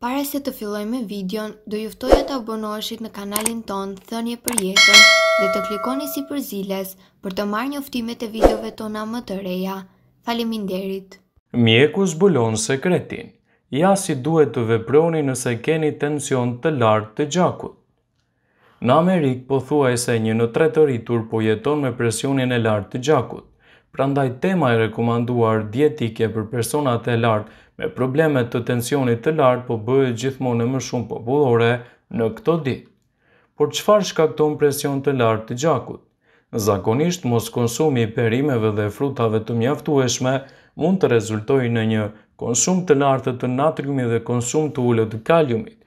Pare se të filloj me videon, do e të abonoheshit në kanalin ton Thënje për jetën dhe të klikoni si për ziles për të marrë njoftimet e videove tona më të reja. Faleminderit. Mjeku zbulon sekretin. Ja si duhet të veproni nëse keni tension të lartë të gjakut. Në Amerikë po e se një në rritur po jeton me presionin e lartë të gjakut. Prandaj tema e rekomanduar dietike për personat e lartë me problemet të tensionit të lartë po bëhet gjithmonë më shumë popullore në këto ditë. Por çfarë shkakton presion të lartë të gjakut? Zakonisht mos konsumi i perimeve dhe frutave të mjaftueshme mund të rezultoj në një konsum të lartë të natriumit dhe konsum të ullët të kaliumit,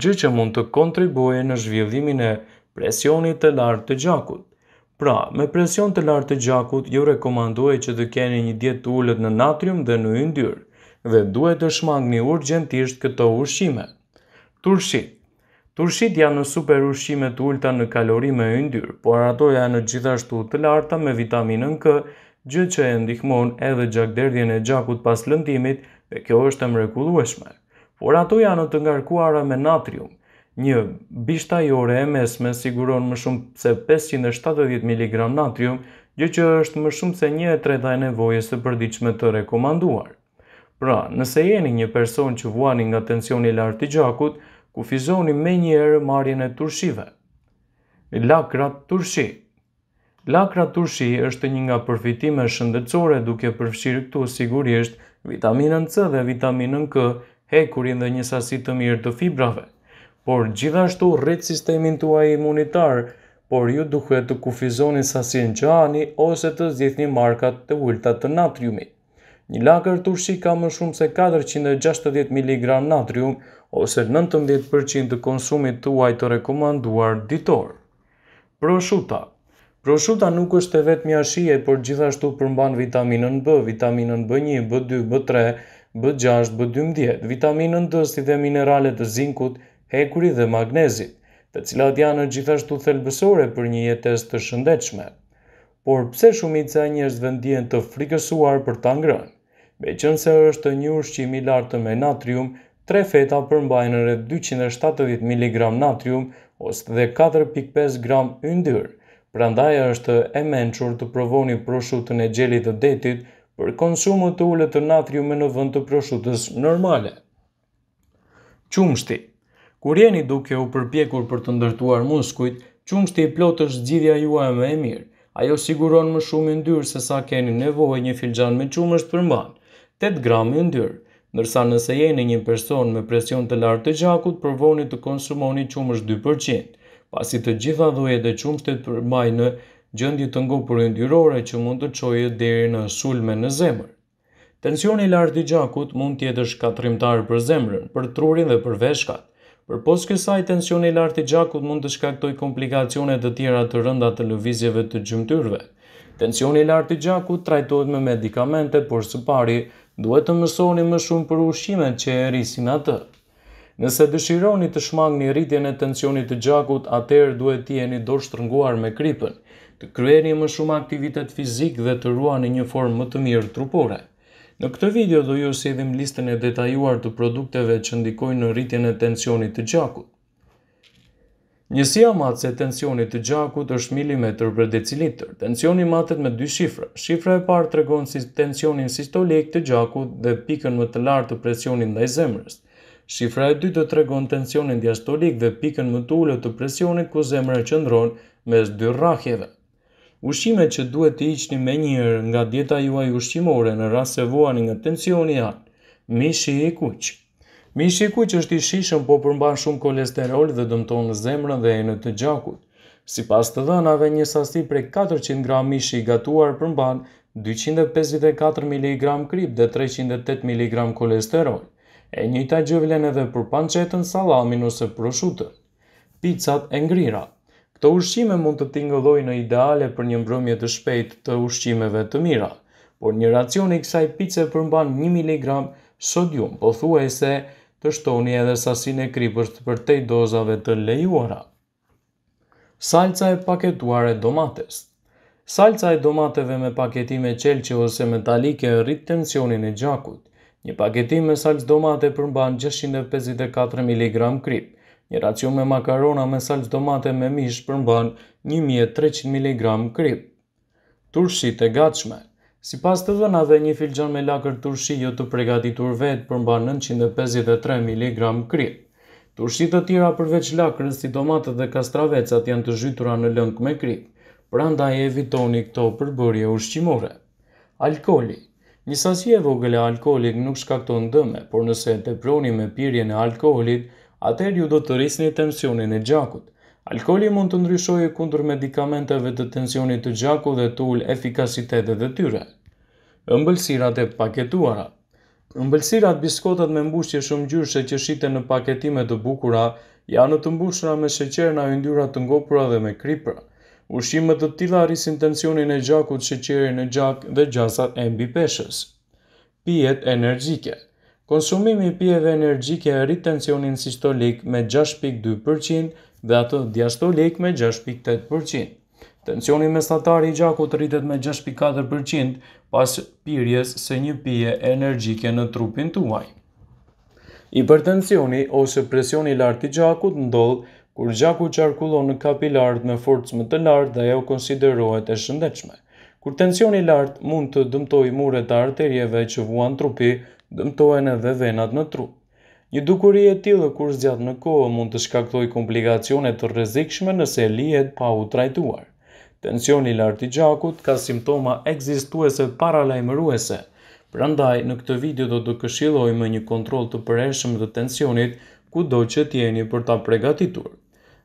gjë që mund të kontribuje në zhvillimin e presionit të lartë të gjakut. Pra, me presion të lartë të gjakut, ju rekomandoj që të keni një djetë të ullët në natrium dhe në yndyrë dhe duhet të shmangni urgjentisht këto ushqime. Turshit Turshit janë në super ushqime të ulta në kalori me yndyr, por ato janë gjithashtu të larta me vitaminën K, gjë që e ndihmon edhe gjakderdjen e gjakut pas lëndimit dhe kjo është e mrekullueshme. Por ato janë të ngarkuara me natrium, Një bishtajore e mesme siguron më shumë se 570 mg natrium, gjë që është më shumë se një e treta e nevojës të përdiqme të rekomanduar. Pra, nëse jeni një person që vuani nga tensioni lartë i gjakut, kufizoni me njerë marjen e turshive. Lakrat turshi Lakra turshi është një nga përfitime shëndetësore duke përfshirë këtu sigurisht vitaminën C dhe vitaminën K, hekurin dhe një sasi të mirë të fibrave. Por gjithashtu rrit sistemin tuaj imunitar, por ju duhet të kufizoni sasin që ani ose të zgjithni markat të ulta të natriumit. Një lakër turshi ka më shumë se 460 mg natrium ose 19% të konsumit të uaj të rekomanduar ditor. Proshuta Proshuta nuk është e vetë mjashije, por gjithashtu përmban vitaminën B, vitaminën B1, B2, B3, B6, B12, vitaminën D si dhe mineralet të zinkut, hekuri dhe magnezit, të cilat janë gjithashtu thelbësore për një jetes të shëndechme. Por pse shumica njështë vendien të frikësuar për të ngrënë? Me qënë se është një ushqim i lartë me natrium, tre feta përmbajnë rrë 270 mg natrium ose dhe 4.5 gram yndyrë. Prandaj është e menqur të provoni proshutën e gjelit të detit për konsumët të ullet të natriume në vënd të proshutës normale. Qumshti Kur jeni duke u përpjekur për të ndërtuar muskujt, qumshti i plot është gjithja juaj më e mirë. Ajo siguron më shumë ndyrë se sa keni nevojë një filxhan me qumësht për 8 gram e ndyrë. Nërsa nëse jeni një person me presion të lartë të gjakut, përvoni të konsumoni qumësh 2%. Pasit të gjitha dhuje dhe qumështet për maj në gjëndi të ngu për ndyrore që mund të qojë dheri në sulme në zemër. Tensioni lartë i gjakut mund tjetë është për zemërën, për trurin dhe për veshkat. Për posë kësaj, tensioni lartë i gjakut mund të shkaktoj komplikacionet të tjera të rënda të lëvizjeve të gjymëtyrve. Tensioni lartë i gjakut trajtojt me medikamente, por së pari duhet të mësoni më shumë për ushqimet që e rrisin atë. Nëse dëshironi të shmangni rritjen e tensionit të gjakut, atëherë duhet t'jeni jeni dorë me kripën, të kryeni më shumë aktivitet fizik dhe të ruani një formë më të mirë trupore. Në këtë video do ju sjellim listën e detajuar të produkteve që ndikojnë në rritjen e tensionit të gjakut. Njësia matë se tensionit të gjakut është milimetr për decilitër. Tensioni matët me dy shifra. Shifra e parë të regonë si tensionin sistolik të gjakut dhe pikën më të lartë të presionin dhe i zemrës. Shifra e dy të tregon tensionin diastolik dhe pikën më të ullë të presionit ku zemrë e qëndron mes dy rrahjeve. Ushime që duhet të iqni me njërë nga dieta juaj ushqimore në rrasë se vuani nga tensioni janë, mishi i kuqë. Mi shiku që është i shishëm po përmban shumë kolesterol dhe dëmton në zemrën dhe e në të gjakut. Si pas të dhënave, një sasi prej 400 gram mishi i gatuar përmban 254 mg kryp dhe 308 mg kolesterol. E një ta gjëvlen edhe për pancetën, salamin ose proshutë. Pizzat e ngrira Këto ushqime mund të tingëlloj në ideale për një mbrëmje të shpejt të ushqimeve të mira, por një racion i kësaj pizze përmban 1 mg sodium, po thuaj se të shtoni edhe sasin e kripës të përtej dozave të lejuara. Salca e paketuar e domates Salca e domateve me paketime qelqe ose metalike rrit tensionin e gjakut. Një paketim me salcë domate përmban 654 mg krip. Një racion me makarona me salcë domate me mish përmban 1300 mg krip. Turshit e gatshme Si pas të dhëna dhe një filxon me lakër turshi jo të pregatitur vetë përmba 953 mg krye. Turshi të tjera përveç lakërës si tomatët dhe kastravecat janë të zhytura në lëng me krip, pra e evitoni këto përbërje ushqimore. Alkoli Një sasje e vogële e alkoholit nuk shkakton dëme, por nëse te proni me pirjen e alkoholit, atër ju do të rrisni tensionin e gjakut. Alkoli mund të ndryshojë kundër medikamenteve të tensionit të gjaku dhe të ul efikasitetet dhe tyre. Ëmbëlsirat e paketuara. Ëmbëlsirat biskotat me mbushje shumë gjyrshe që shiten në paketime të bukura janë të mbushura me sheqer në yndyra të ngopura dhe me kripra. Ushqimet të tilla rrisin tensionin e gjakut, sheqerin e gjak dhe gjasat e mbi peshës. Pijet energjike. Konsumimi i pijeve energjike rrit tensionin sistolik me 6.2% dhe atë diastolik me 6.8%. Tensioni mesatar i gjakut rritet me 6.4% pas pirjes së një pije energjike në trupin tuaj. Hipertensioni ose presioni i lartë i gjakut ndodh kur gjaku qarkullon në kapilart me forcë më të lartë dhe ajo konsiderohet e shëndetshme. Kur tensioni i lartë mund të dëmtojë muret e arterieve që vuan trupi, dëmtohen edhe venat në tru. Një dukuri e tillë kur zgjat në kohë mund të shkaktoj komplikacione të rrezikshme nëse lihet pa u trajtuar. Tensioni i lartë i gjakut ka simptoma ekzistuese paralajmëruese, prandaj në këtë video do të me një kontroll të përshtatshëm të tensionit kudo që t'jeni për ta përgatitur.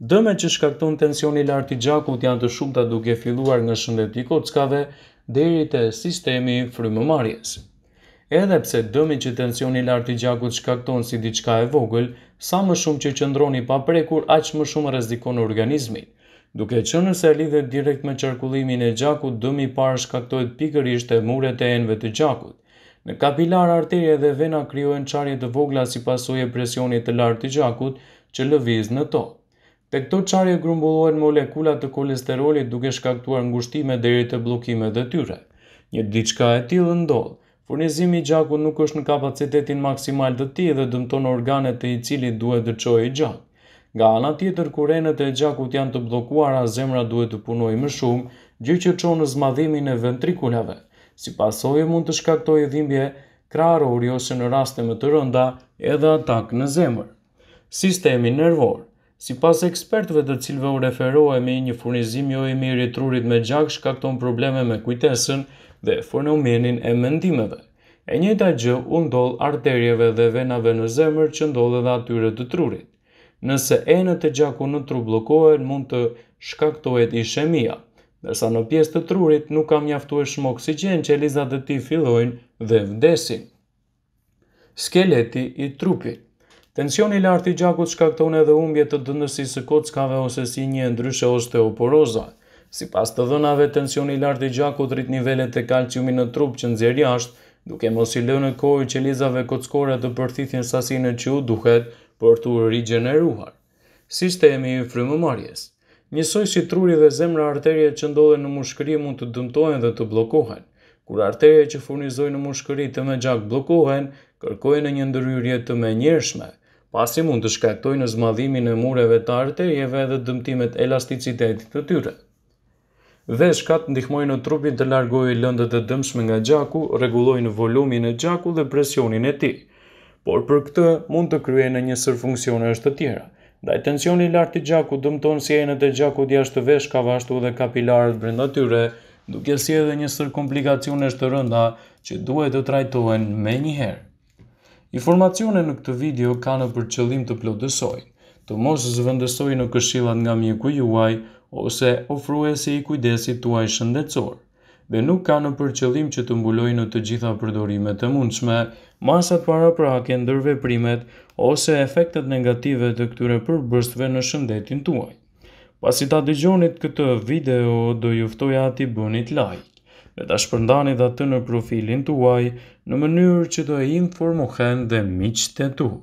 Dëmet që shkakton tensioni i lartë i gjakut janë të shumta duke filluar nga shëndet i kockave deri te sistemi frymëmarrës edhe pse dëmi që tensioni lartë i gjakut shkakton si diçka e vogël, sa më shumë që qëndroni pa prekur, aq më shumë rrezikon organizmin. Duke që nëse lidhet direkt me qërkullimin e gjakut, dëmi parë shkaktojt pikërisht e muret e enve të gjakut. Në kapilar arterje dhe vena kryojnë qarje të vogla si pasoje presionit të lartë të gjakut që lëviz në to. Të këto qarje grumbullohen molekulat të kolesterolit duke shkaktuar ngushtime deri të blokime dhe tyre. Një diçka e tilë ndodhë, Furnizimi i gjakut nuk është në kapacitetin maksimal të tij dhe dëmton organet të i cili duhet dërçojë i gjak. Nga ana tjetër, kur enët e gjakut janë të bllokuara, zemra duhet të punojë më shumë, gjë që çon në zmadhimin e ventrikulave. Si pasojë mund të shkaktojë dhimbje krahore ose në raste më të rënda edhe atak në zemër. Sistemi nervor Si pas ekspertve të cilve u referohemi, një furnizim jo i mirë i trurit me gjak shkakton probleme me kujtesën, dhe fenomenin e mendimeve. E njëjta gjë u ndodh arterieve dhe venave në zemër që ndodhen dhe atyre të trurit. Nëse enët e gjaku në tru blokohen, mund të shkaktohet ishemia, dërsa në pjesë të trurit nuk kam njaftu e shmo oksigen që Eliza dhe ti fillojnë dhe vdesin. Skeleti i trupit Tensioni lartë i gjakut shkakton edhe umbje të dëndësi së kockave ose si një ndryshe osteoporoza. Si pas të dhënave, tensioni lartë i gjaku të rrit nivellet e kalciumi në trup që nëzjer jashtë, duke mos i lënë kohë që lizave kockore të përthithin sasinë që u duhet për të rrigeneruar. Sistemi i frymëmarjes Njësoj si truri dhe zemra arterje që ndodhe në mushkëri mund të dëmtojnë dhe të blokohen. Kur arterje që furnizojnë në mushkëri të me gjak blokohen, kërkojnë një ndëryrje të me njërshme, pasi mund të shkaktojnë në zmadhimin e mureve të arterjeve dhe dëmtimet elasticitetit të tyre. Veshkat ndihmojnë në trupin të largojë lëndët e dëmshme nga gjaku, rregullojnë volumin e gjaku dhe presionin e tij. Por për këtë mund të kryejnë në një sër funksione është të tjera. Ndaj tensioni i lartë i gjaku dëmton si e gjakut jashtë të veshkave ashtu edhe kapilarët brenda tyre, duke si edhe një sër e të rënda që duhet të trajtohen me njëherë. Informacione në këtë video ka në për qëllim të plotësoj, të mos zëvëndësoj në këshilat nga mjeku juaj, ose ofruesi i kujdesit tuaj shëndetësor dhe nuk ka në përqëllim që të mbulojë në të gjitha përdorimet të mundshme, masat para prake ndër veprimet ose efektet negative të këtyre përbërësve në shëndetin tuaj. Pasi ta dëgjonit këtë video, do juftoj ati bënit like dhe ta shpërndani dhe të në profilin tuaj në mënyrë që të informohen dhe miqët të tuaj.